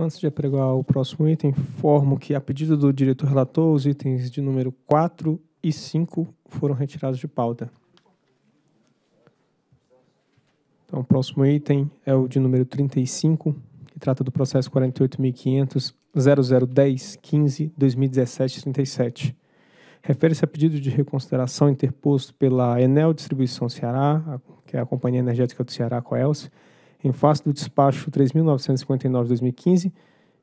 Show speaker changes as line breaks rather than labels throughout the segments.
Antes de apregoar o próximo item, informo que, a pedido do diretor relator, os itens de número 4 e 5 foram retirados de pauta. Então, o próximo item é o de número 35, que trata do processo 48.500.0010.15.2017.37. Refere-se a pedido de reconsideração interposto pela Enel Distribuição Ceará, que é a Companhia Energética do Ceará, Coelce, em face do despacho 3.959 2015,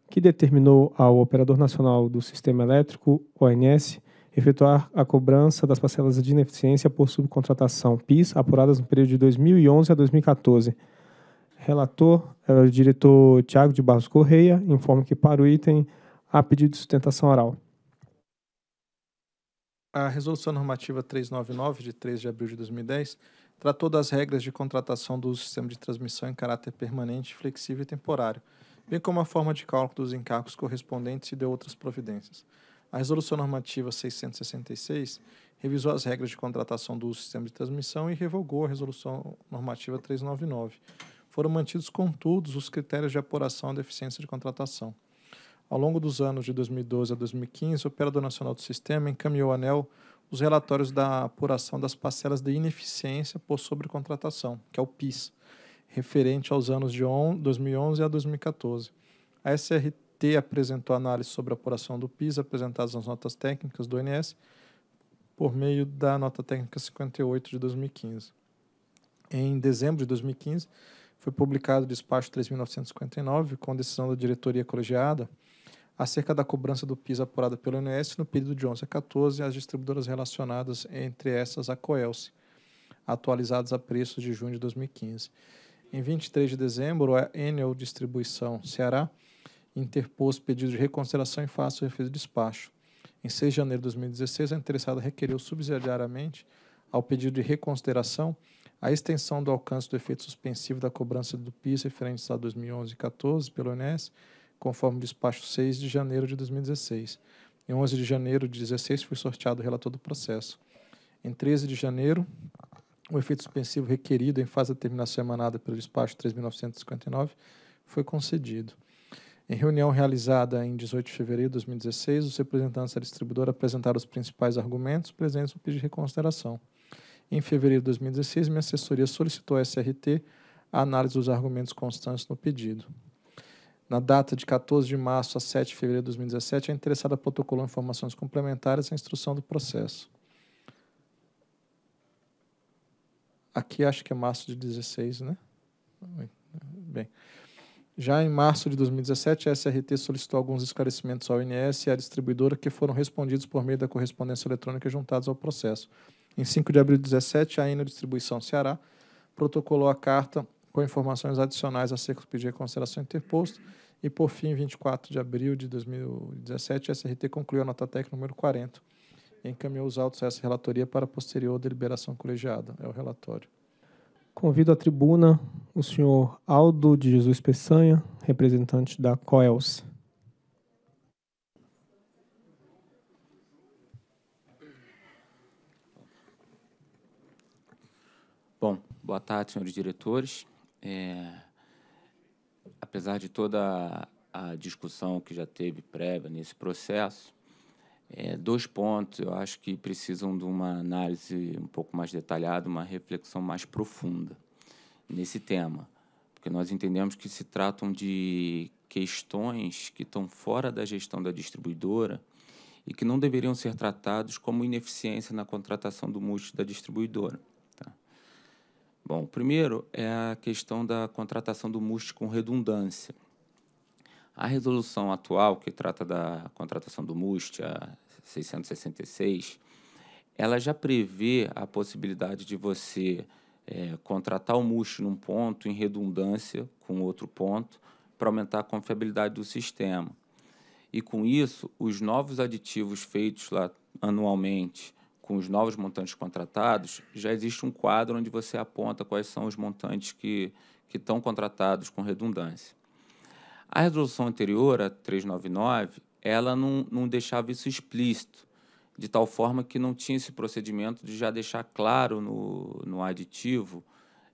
que determinou ao Operador Nacional do Sistema Elétrico, ONS, efetuar a cobrança das parcelas de ineficiência por subcontratação PIS apuradas no período de 2011 a 2014. Relator é o diretor Tiago de Barros Correia, informa que para o item há pedido de sustentação oral.
A Resolução Normativa 399, de 3 de abril de 2010, tratou das regras de contratação do sistema de transmissão em caráter permanente, flexível e temporário, bem como a forma de cálculo dos encargos correspondentes e de outras providências. A Resolução Normativa 666 revisou as regras de contratação do sistema de transmissão e revogou a Resolução Normativa 399. Foram mantidos, contudo, os critérios de apuração da eficiência de contratação. Ao longo dos anos de 2012 a 2015, o Operador Nacional do Sistema encaminhou ao ANEL os relatórios da apuração das parcelas de ineficiência por sobrecontratação, que é o PIS, referente aos anos de 2011 a 2014. A SRT apresentou análise sobre a apuração do PIS apresentadas nas notas técnicas do ONS por meio da nota técnica 58 de 2015. Em dezembro de 2015, foi publicado o despacho 3959 com decisão da diretoria colegiada acerca da cobrança do PIS apurada pelo INS no período de 11 a 14 às distribuidoras relacionadas, entre essas a Coelce, atualizadas a preços de junho de 2015. Em 23 de dezembro, a Enel Distribuição Ceará interpôs pedido de reconsideração em face do refeito de despacho. Em 6 de janeiro de 2016, a interessada requereu subsidiariamente ao pedido de reconsideração a extensão do alcance do efeito suspensivo da cobrança do PIS referente a 2011 e 14 pelo INSS conforme despacho 6 de janeiro de 2016. Em 11 de janeiro de 2016 foi sorteado o relator do processo. Em 13 de janeiro, o efeito suspensivo requerido em fase de terminação emanada pelo despacho 3.959 foi concedido. Em reunião realizada em 18 de fevereiro de 2016, os representantes da distribuidora apresentaram os principais argumentos presentes no pedido de reconsideração. Em fevereiro de 2016, minha assessoria solicitou à SRT a análise dos argumentos constantes no pedido na data de 14 de março a 7 de fevereiro de 2017, a interessada protocolou informações complementares à instrução do processo. Aqui acho que é março de 16, né? Bem. Já em março de 2017, a SRT solicitou alguns esclarecimentos ao INS e à distribuidora que foram respondidos por meio da correspondência eletrônica juntados ao processo. Em 5 de abril de 2017, a INA Distribuição Ceará protocolou a carta com informações adicionais acerca do pedido de consideração interposto. E, por fim, 24 de abril de 2017, a SRT concluiu a nota técnica número 40 e encaminhou os autos a essa relatoria para posterior deliberação colegiada. É o relatório.
Convido à tribuna o senhor Aldo de Jesus Peçanha, representante da COELS.
Bom, boa tarde, senhores diretores. É, apesar de toda a, discussão que já teve prévia nesse processo, é, dois pontos eu acho que precisam de uma análise um pouco mais detalhada, uma reflexão mais profunda nesse tema, porque nós entendemos que se tratam de questões que estão fora da gestão da distribuidora e que não deveriam ser tratados como ineficiência na contratação do multi da distribuidora. Bom, primeiro é a questão da contratação do MUST com redundância. A resolução atual, que trata da contratação do MUST, a 666, ela já prevê a possibilidade de você é, contratar o MUST num ponto em redundância com outro ponto para aumentar a confiabilidade do sistema. E com isso, os novos aditivos feitos lá anualmente com os novos montantes contratados, já existe um quadro onde você aponta quais são os montantes que, que estão contratados com redundância. A resolução anterior, a 399, ela não, não deixava isso explícito, de tal forma que não tinha esse procedimento de já deixar claro no, no aditivo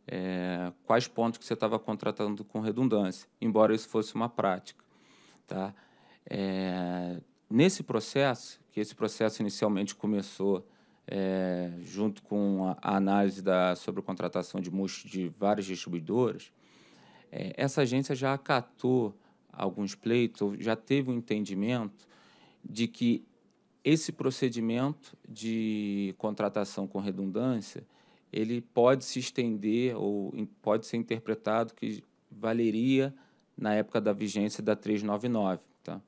é, quais pontos que você estava contratando com redundância, embora isso fosse uma prática. Tá? É, nesse processo, que esse processo inicialmente começou é, junto com a, análise da, sobre a contratação de mousse de vários distribuidores, é, essa agência já acatou alguns pleitos, já teve um entendimento de que esse procedimento de contratação com redundância ele pode se estender ou pode ser interpretado que valeria na época da vigência da 399. Tá?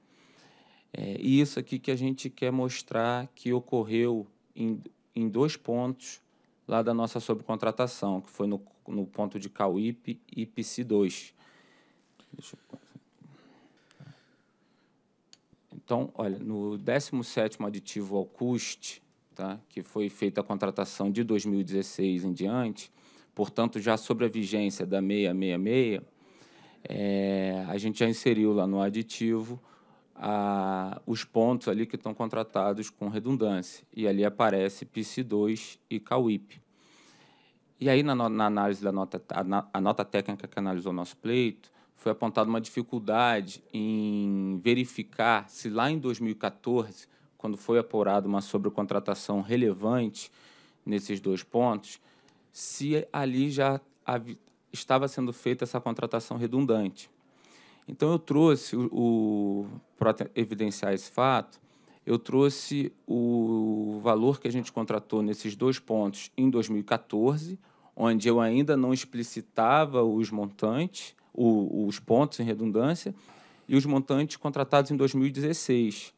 É, e isso aqui que a gente quer mostrar que ocorreu em, em dois pontos lá da nossa subcontratação, que foi no, no ponto de Cauípe e PC2. Eu... Então, olha, no 17 aditivo ao CUST, tá, que foi feita a contratação de 2016 em diante, portanto, já sobre a vigência da 666, é, a gente já inseriu lá no aditivo a, os pontos ali que estão contratados com redundância. E ali aparece PC2 e CAWIP. E aí, na, na análise da nota, a, a nota técnica que analisou o nosso pleito, foi apontada uma dificuldade em verificar se lá em 2014, quando foi apurada uma sobrecontratação relevante nesses dois pontos, se ali já estava sendo feita essa contratação redundante. Então eu trouxe o, o para evidenciar esse fato, eu trouxe o valor que a gente contratou nesses dois pontos em 2014, onde eu ainda não explicitava os montantes, o, os pontos em redundância, e os montantes contratados em 2016.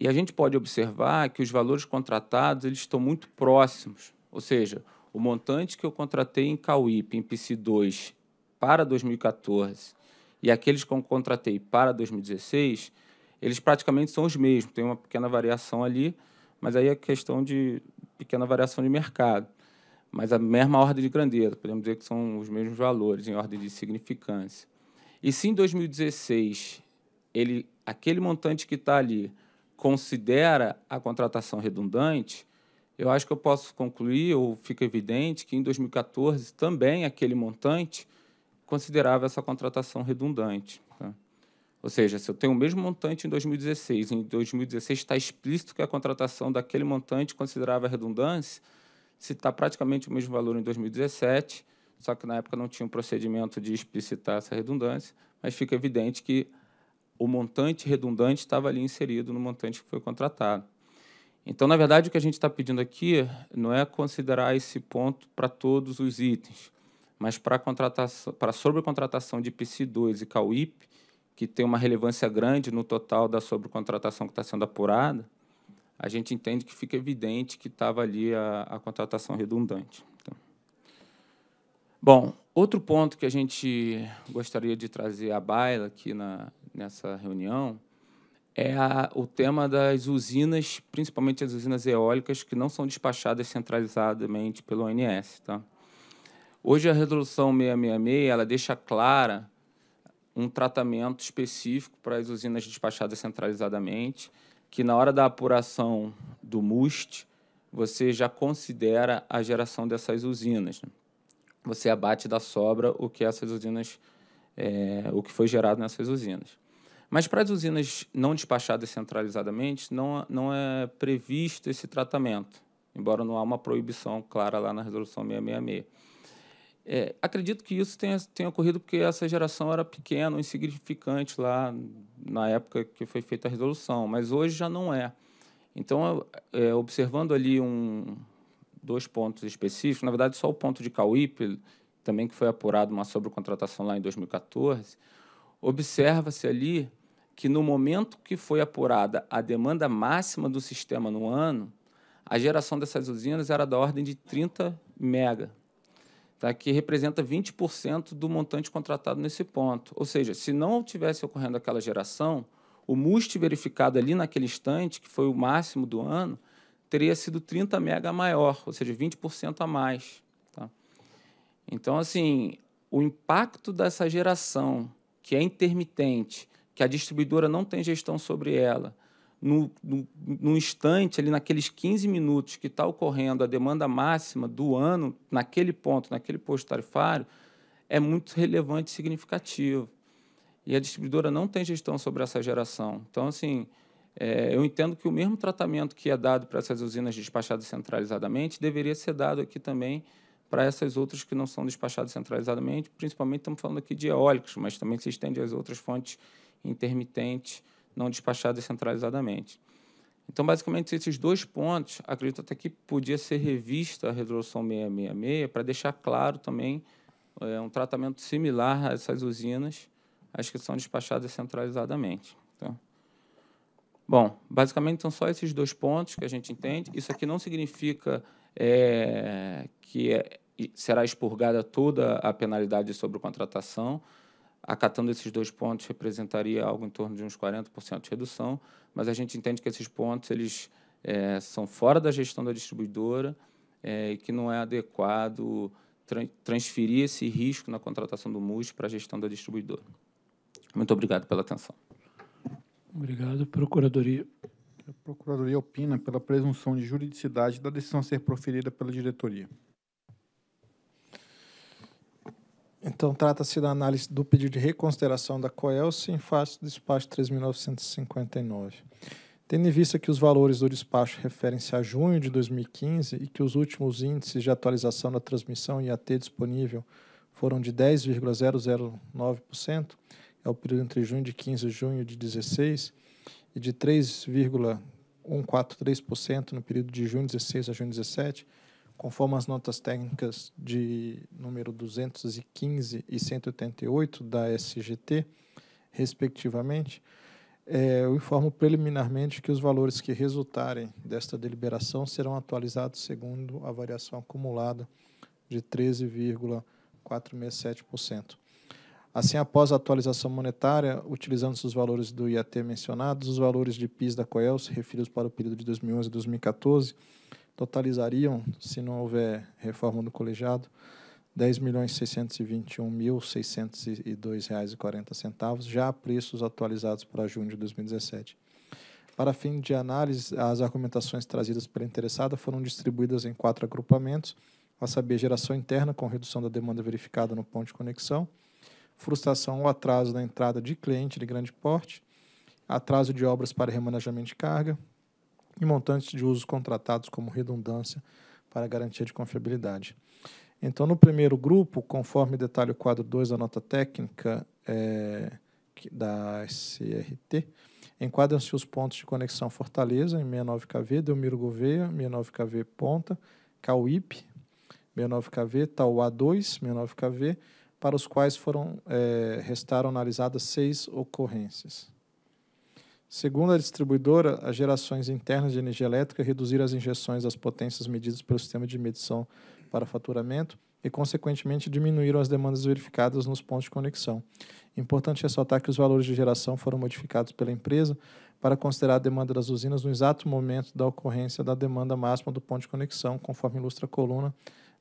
E a gente pode observar que os valores contratados eles estão muito próximos, ou seja, o montante que eu contratei em Cauípe, em PC2, para 2014 e aqueles que eu contratei para 2016, eles praticamente são os mesmos, tem uma pequena variação ali, mas aí é questão de pequena variação de mercado. Mas a mesma ordem de grandeza, podemos dizer que são os mesmos valores em ordem de significância. E se em 2016 ele, aquele montante que está ali considera a contratação redundante, eu acho que eu posso concluir, ou fica evidente, que em 2014 também aquele montante considerava essa contratação redundante. Tá? Ou seja, se eu tenho o mesmo montante em 2016, em 2016 está explícito que a contratação daquele montante considerava redundância, se está praticamente o mesmo valor em 2017, só que na época não tinha um procedimento de explicitar essa redundância, mas fica evidente que o montante redundante estava ali inserido no montante que foi contratado. Então, na verdade, o que a gente está pedindo aqui não é considerar esse ponto para todos os itens, mas para contratação, sobrecontratação de PC2 e CAUIP, que tem uma relevância grande no total da sobrecontratação que está sendo apurada, a gente entende que fica evidente que estava ali a, a, contratação redundante. Então. Bom, outro ponto que a gente gostaria de trazer à baila aqui na, nessa reunião é a, o tema das usinas, principalmente as usinas eólicas, que não são despachadas centralizadamente pelo ONS. Tá? Hoje a resolução 666 ela deixa clara um tratamento específico para as usinas despachadas centralizadamente, que na hora da apuração do MUST, você já considera a geração dessas usinas. Você abate da sobra o que essas usinas, é, o que foi gerado nessas usinas. Mas para as usinas não despachadas centralizadamente, não, não é previsto esse tratamento, embora não há uma proibição clara lá na resolução 666. É, acredito que isso tenha, tenha ocorrido porque essa geração era pequena, insignificante lá na época que foi feita a resolução, mas hoje já não é. Então, é, observando ali um, dois pontos específicos, na verdade, só o ponto de Cauípe, também que foi apurado uma sobrecontratação lá em 2014, observa-se ali que no momento que foi apurada a demanda máxima do sistema no ano, a geração dessas usinas era da ordem de 30 mega tá? que representa 20% do montante contratado nesse ponto. Ou seja, se não tivesse ocorrendo aquela geração, o MUST verificado ali naquele instante, que foi o máximo do ano, teria sido 30 mega maior, ou seja, 20% a mais. Tá? Então, assim, o impacto dessa geração, que é intermitente, que a distribuidora não tem gestão sobre ela, no, no, no, instante, ali naqueles 15 minutos que está ocorrendo a demanda máxima do ano, naquele ponto, naquele posto tarifário, é muito relevante e significativo. E a distribuidora não tem gestão sobre essa geração. Então, assim, é, eu entendo que o mesmo tratamento que é dado para essas usinas despachadas centralizadamente deveria ser dado aqui também para essas outras que não são despachadas centralizadamente, principalmente estamos falando aqui de eólicos, mas também se estende às outras fontes intermitentes não despachado descentralizadamente. Então, basicamente, esses dois pontos, acredito até que podia ser revista a Resolução 666 para deixar claro também é, um tratamento similar a essas usinas, as que são despachadas centralizadamente. Tá? Bom, basicamente são só esses dois pontos que a gente entende. Isso aqui não significa é, que é, será expurgada toda a penalidade sobre contratação, acatando esses dois pontos representaria algo em torno de uns 40% de redução, mas a gente entende que esses pontos eles é, são fora da gestão da distribuidora é, e que não é adequado tra transferir esse risco na contratação do MUS para a gestão da distribuidora. Muito obrigado pela atenção.
Obrigado. Procuradoria. A Procuradoria opina pela presunção de juridicidade da decisão a ser proferida pela diretoria. Então, trata-se da análise do pedido de reconsideração da Coelce em face do despacho 3.959. Tendo em vista que os valores do despacho referem-se a junho de 2015 e que os últimos índices de atualização da transmissão IAT disponível foram de 10,009%, é o período entre junho de 15 e junho de 16, e de 3,143% no período de junho 16 a junho 17, Conforme as notas técnicas de número 215 e 188 da SGT, respectivamente, é, eu informo preliminarmente que os valores que resultarem desta deliberação serão atualizados segundo a variação acumulada de 13,467%. Assim, após a atualização monetária, utilizando-se os valores do IAT mencionados, os valores de PIS da COEL, referidos para o período de 2011 e 2014, totalizariam, se não houver reforma do colegiado, R$ 10.621.602,40, já a preços atualizados para junho de 2017. Para fim de análise, as argumentações trazidas pela interessada foram distribuídas em quatro agrupamentos, a saber, geração interna com redução da demanda verificada no ponto de conexão, frustração ou atraso na entrada de cliente de grande porte, atraso de obras para remanejamento de carga, e montantes de usos contratados como redundância para garantia de confiabilidade. Então, no primeiro grupo, conforme detalha o quadro 2 da nota técnica é, da SRT, enquadram-se os pontos de conexão Fortaleza, em 69KV, Delmiro Gouveia, 69KV Ponta, Cauip, 69KV, Tauá 2, 69KV, para os quais foram, é, restaram analisadas seis ocorrências. Segundo a distribuidora, as gerações internas de energia elétrica reduziram as injeções das potências medidas pelo sistema de medição para faturamento e, consequentemente, diminuíram as demandas verificadas nos pontos de conexão. Importante ressaltar que os valores de geração foram modificados pela empresa para considerar a demanda das usinas no exato momento da ocorrência da demanda máxima do ponto de conexão, conforme ilustra a coluna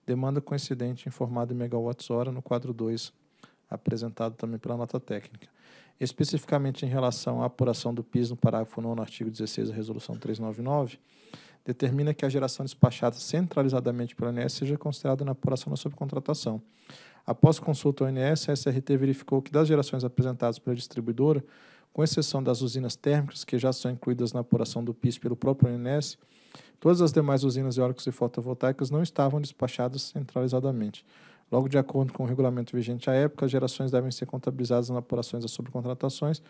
Demanda coincidente informada em megawatts-hora no quadro 2, apresentado também pela nota técnica especificamente em relação à apuração do PIS no parágrafo 9 no artigo 16 da Resolução 399, determina que a geração despachada centralizadamente pelo ONS seja considerada na apuração da subcontratação. Após consulta ao ONS, a SRT verificou que das gerações apresentadas pela distribuidora, com exceção das usinas térmicas, que já são incluídas na apuração do PIS pelo próprio ONS, todas as demais usinas eólicas e fotovoltaicas não estavam despachadas centralizadamente. Logo, de acordo com o regulamento vigente à época, as gerações devem ser contabilizadas nas apurações das subcontratações,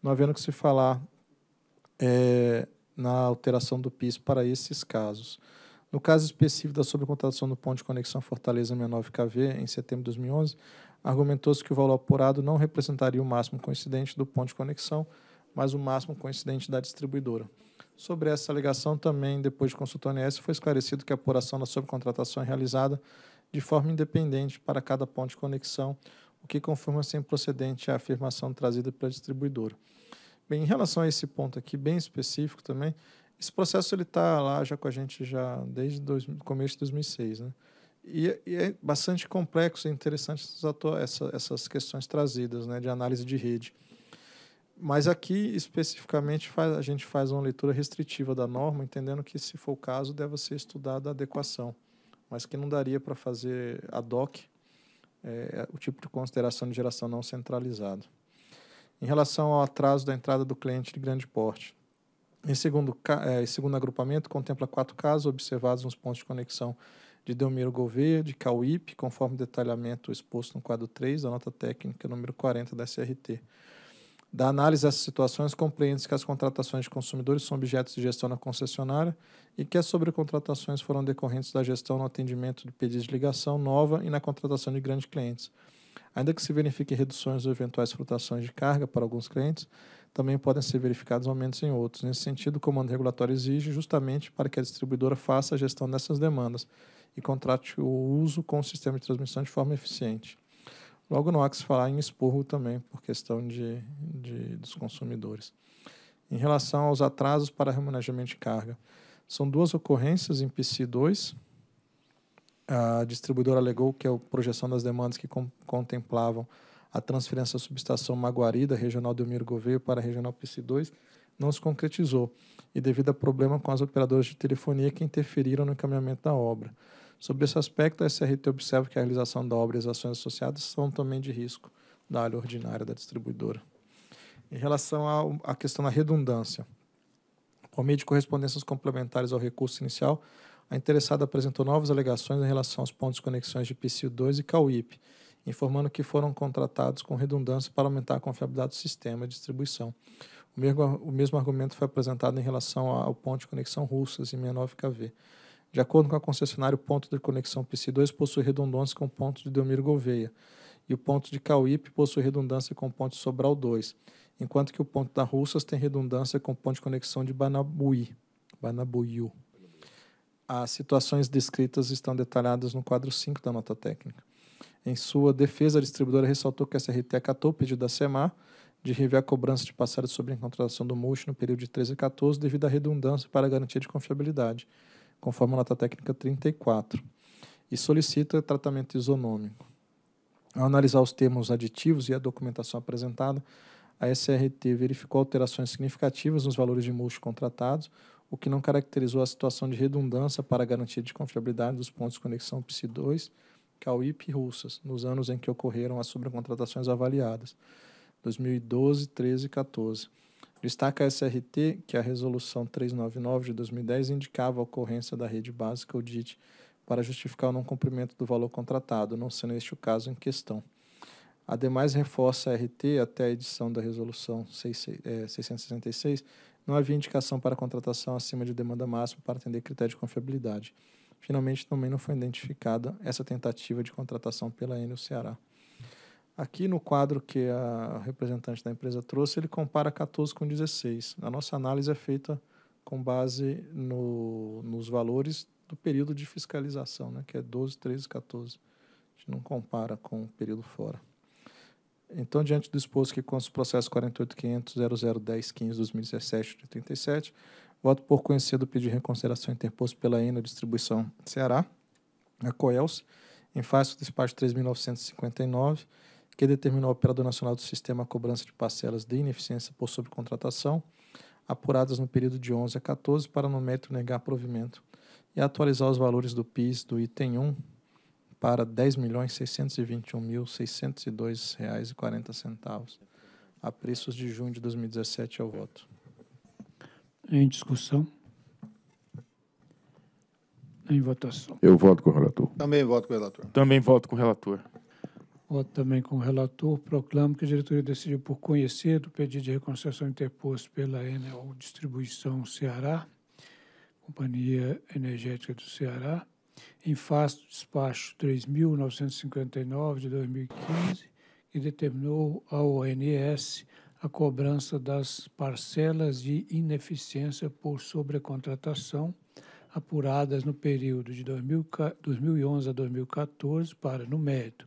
não havendo que se falar é, na alteração do PIS para esses casos. No caso específico da sobrecontratação do ponto de conexão Fortaleza-69KV, em setembro de 2011, argumentou-se que o valor apurado não representaria o máximo coincidente do ponto de conexão, mas o máximo coincidente da distribuidora. Sobre essa alegação, também, depois de consulta a ONS, foi esclarecido que a apuração da sobrecontratação é realizada de forma independente para cada ponto de conexão, o que confirma sem procedente a afirmação trazida pela distribuidora. Bem, em relação a esse ponto aqui, bem específico também, esse processo ele está lá já com a gente já desde começo de 2006, né? E, e, é bastante complexo e interessante essas, essas questões trazidas, né, de análise de rede. Mas aqui especificamente faz, a gente faz uma leitura restritiva da norma, entendendo que se for o caso deve ser estudada a adequação mas que não daria para fazer ad hoc é, o tipo de consideração de geração não centralizado. Em relação ao atraso da entrada do cliente de grande porte, em segundo, é, segundo agrupamento contempla quatro casos observados nos pontos de conexão de Delmiro Gouveia, de Cauip, conforme detalhamento exposto no quadro 3 da nota técnica número 40 da SRT. Da análise dessas situações, compreende-se que as contratações de consumidores são objetos de gestão na concessionária e que as sobrecontratações foram decorrentes da gestão no atendimento de pedidos de ligação nova e na contratação de grandes clientes. Ainda que se verifiquem reduções ou eventuais frutações de carga para alguns clientes, também podem ser verificados aumentos em outros. Nesse sentido, o comando regulatório exige justamente para que a distribuidora faça a gestão dessas demandas e contrate o uso com o sistema de transmissão de forma eficiente. Logo não há que se falar em expurgo também, por questão de, de, dos consumidores. Em relação aos atrasos para remanejamento de carga, são duas ocorrências em PC2. A distribuidora alegou que a projeção das demandas que com, contemplavam a transferência da subestação Maguari da regional Delmiro Gouveia para a regional PC2 não se concretizou e devido a problema com as operadoras de telefonia que interferiram no encaminhamento da obra. Sobre esse aspecto, a SRT observa que a realização da obra e as ações associadas são também de risco da área ordinária da distribuidora. Em relação à questão da redundância, por meio de correspondências complementares ao recurso inicial, a interessada apresentou novas alegações em relação aos pontos de conexões de PCIO 2 e CAUIP, informando que foram contratados com redundância para aumentar a confiabilidade do sistema de distribuição. O mesmo, o mesmo argumento foi apresentado em relação ao ponto de conexão russas em 69KV. De acordo com a concessionária, o ponto de conexão PC2 possui redundância com o ponto de Delmiro Gouveia e o ponto de Cauípe possui redundância com o ponto de Sobral 2, enquanto que o ponto da Russas tem redundância com o ponto de conexão de Banabuí, Banabuiu. As situações descritas estão detalhadas no quadro 5 da nota técnica. Em sua defesa, a distribuidora ressaltou que a SRT acatou o pedido da SEMAR de rever a cobrança de passagem sobre a contratação do MUSH no período de 13 e 14 devido à redundância para garantia de confiabilidade conforme a nota técnica 34, e solicita tratamento isonômico. Ao analisar os termos aditivos e a documentação apresentada, a SRT verificou alterações significativas nos valores de multa contratados, o que não caracterizou a situação de redundância para a garantia de confiabilidade dos pontos de conexão PSI2, CAUIP e Russas, nos anos em que ocorreram as sobrecontratações avaliadas, 2012, 13 e 14. Destaca a SRT que é a Resolução 399 de 2010 indicava a ocorrência da rede básica ou DIT para justificar o não cumprimento do valor contratado, não sendo este o caso em questão. Ademais, reforça a RT até a edição da Resolução 666, eh, não havia indicação para contratação acima de demanda máxima para atender critério de confiabilidade. Finalmente, também não foi identificada essa tentativa de contratação pela Enel Ceará. Aqui no quadro que a representante da empresa trouxe, ele compara 14 com 16. A nossa análise é feita com base no, nos valores do período de fiscalização, né, que é 12, 13, 14. A gente não compara com o período fora. Então, diante do exposto que consta o processo 48.500.0010.15.2017 37, voto por conhecer do pedido de reconsideração interposto pela ENA Distribuição Ceará, a COELS, em face do despacho 3.959, que determinou ao Operador Nacional do Sistema a cobrança de parcelas de ineficiência por subcontratação, apuradas no período de 11 a 14, para no metro negar provimento e atualizar os valores do PIS do item 1 para R$ 10.621.602,40, a preços de junho de 2017 ao voto.
Em discussão?
Em votação.
Eu voto com o relator.
Também voto com o relator. Também voto com o relator.
Voto também com o relator. Proclamo que a diretoria decidiu por conhecer do pedido de reconciliação interposto pela Enel Distribuição Ceará, Companhia Energética do Ceará, em face do despacho 3.959 de 2015, que determinou ao ONS a cobrança das parcelas de ineficiência por sobrecontratação apuradas no período de 2011 a 2014 para, no mérito,